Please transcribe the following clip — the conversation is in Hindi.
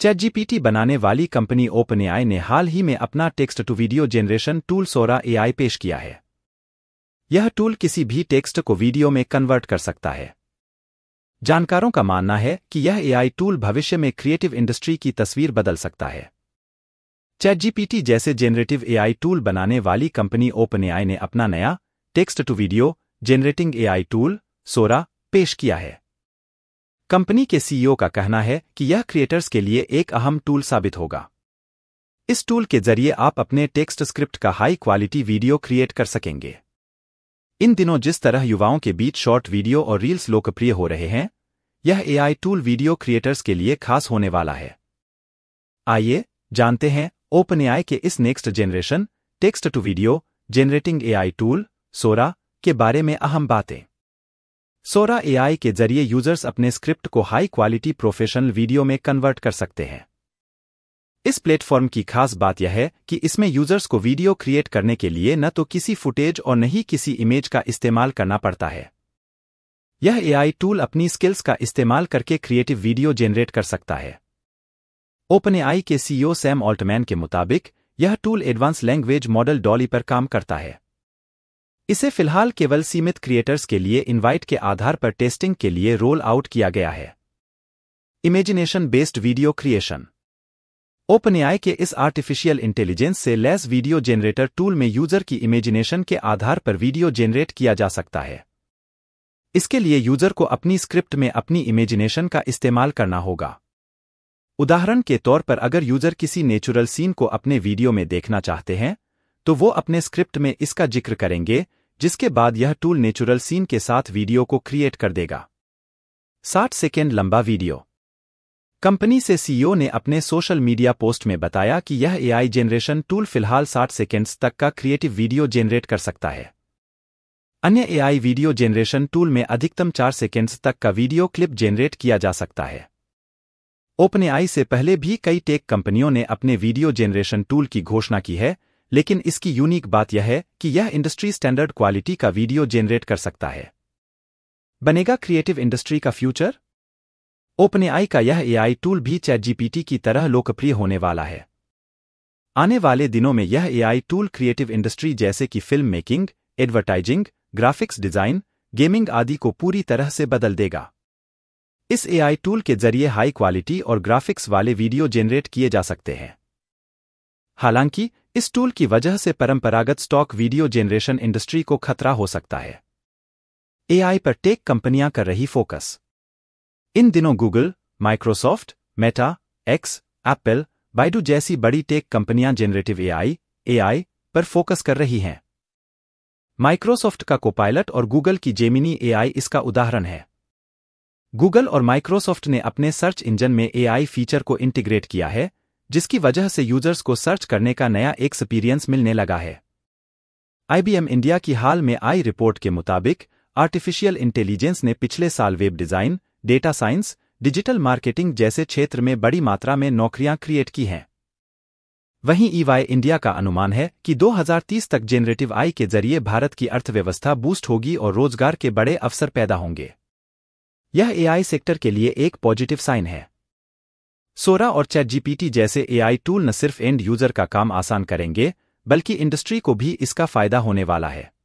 चैटजीपीटी बनाने वाली कंपनी ओपनएआई ने हाल ही में अपना text to video generation tool Sora AI पेश किया है यह टूल किसी भी टेक्स्ट को वीडियो में कन्वर्ट कर सकता है जानकारों का मानना है कि यह एआई टूल भविष्य में क्रिएटिव इंडस्ट्री की तस्वीर बदल सकता है चैटजीपीटी जैसे जेनरेटिव एआई टूल बनाने वाली कंपनी ओपनएआई ने अपना नया text to video generating AI tool Sora पेश किया है कंपनी के सीईओ e का कहना है कि यह क्रिएटर्स के लिए एक अहम टूल साबित होगा इस टूल के जरिए आप अपने टेक्स्ट स्क्रिप्ट का हाई क्वालिटी वीडियो क्रिएट कर सकेंगे इन दिनों जिस तरह युवाओं के बीच शॉर्ट वीडियो और रील्स लोकप्रिय हो रहे हैं यह एआई टूल वीडियो क्रिएटर्स के लिए खास होने वाला है आइए जानते हैं ओपन एआई के इस next generation text to video generating AI tool Sora के बारे में अहम बातें सोरा एआई के जरिए यूजर्स अपने स्क्रिप्ट को हाई क्वालिटी प्रोफेशनल वीडियो में कन्वर्ट कर सकते हैं इस प्लेटफॉर्म की खास बात यह है कि इसमें यूजर्स को वीडियो क्रिएट करने के लिए न तो किसी फुटेज और न ही किसी इमेज का इस्तेमाल करना पड़ता है यह एआई टूल अपनी स्किल्स का इस्तेमाल करके क्रिएटिव वीडियो जेनरेट कर सकता है ओपन एआई के सीईओ सैम ऑल्टमैन के मुताबिक यह tool advance language model DALL-E पर काम करता है इसे फिलहाल केवल सीमित क्रिएटर्स के लिए इनवाइट के आधार पर टेस्टिंग के लिए रोल आउट किया गया है imagination based video creation OpenAI के इस आर्टिफिशियल इंटेलिजेंस से लेस वीडियो जेनरेटर टूल में यूजर की इमेजिनेशन के आधार पर वीडियो जेनरेट किया जा सकता है इसके लिए यूजर को अपनी स्क्रिप्ट में अपनी इमेजिनेशन का इस्तेमाल करना होगा उदाहरण के तौर पर अगर यूजर किसी नेचुरल सीन को अपने वीडियो में देखना चाहते हैं तो वो अपने स्क्रिप्ट में इसका जिक्र करेंगे जिसके बाद यह टूल नेचुरल सीन के साथ वीडियो को क्रिएट कर देगा 60 सेकेंड लंबा वीडियो कंपनी से सीईओ e ने अपने सोशल मीडिया पोस्ट में बताया कि यह एआई जेनरेशन टूल फिलहाल 60 सेकेंड्स तक का क्रिएटिव वीडियो जेनरेट कर सकता है अन्य एआई वीडियो जेनरेशन टूल में अधिकतम 4 सेकेंड्स तक का वीडियो क्लिप जेनरेट किया जा सकता है ओपन एआई से पहले भी कई टेक कंपनियों ने अपने वीडियो जेनरेशन टूल की घोषणा की है लेकिन इसकी यूनिक बात यह है कि यह इंडस्ट्री स्टैंडर्ड क्वालिटी का वीडियो जेनरेट कर सकता है बनेगा क्रिएटिव इंडस्ट्री का फ्यूचर ओपन आई का यह एआई टूल भी चैट जीपीटी की तरह लोकप्रिय होने वाला है आने वाले दिनों में यह एआई टूल क्रिएटिव इंडस्ट्री जैसे कि film making advertising graphics design gaming आदि को पूरी तरह से बदल देगा इस एआई टूल के जरिए हाई क्वालिटी और ग्राफिक्स वाले वीडियो जेनरेट किए जा सकते हैं हालांकि इस टूल की वजह से परंपरागत स्टॉक वीडियो जेनरेशन इंडस्ट्री को खतरा हो सकता है एआई पर टेक कंपनियां कर रही फोकस इन दिनों Google Microsoft Meta X Apple Baidu जैसी बड़ी टेक कंपनियां जेनरेटिव एआई एआई पर फोकस कर रही हैं माइक्रोसॉफ्ट का कोपायलट और गूगल की जेमिनी एआई इसका उदाहरण है गूगल और माइक्रोसॉफ्ट ने अपने सर्च इंजन में एआई फीचर को इंटीग्रेट किया है जिसकी वजह से यूजर्स को सर्च करने का नया एक्सपीरियंस मिलने लगा है आईबीएम इंडिया की हाल में आई रिपोर्ट के मुताबिक आर्टिफिशियल इंटेलिजेंस ने पिछले साल web design data science digital marketing जैसे क्षेत्र में बड़ी मात्रा में नौकरियां क्रिएट की हैं वहीं ईवाई e इंडिया का अनुमान है कि 2030 तक जेनरेटिव आई के जरिए भारत की अर्थव्यवस्था बूस्ट होगी और रोजगार के बड़े अवसर पैदा होंगे यह एआई सेक्टर के लिए एक पॉजिटिव साइन है सोरा और चैट जीपीटी जैसे एआई टूल न सिर्फ एंड यूजर का काम आसान करेंगे बल्कि इंडस्ट्री को भी इसका फायदा होने वाला है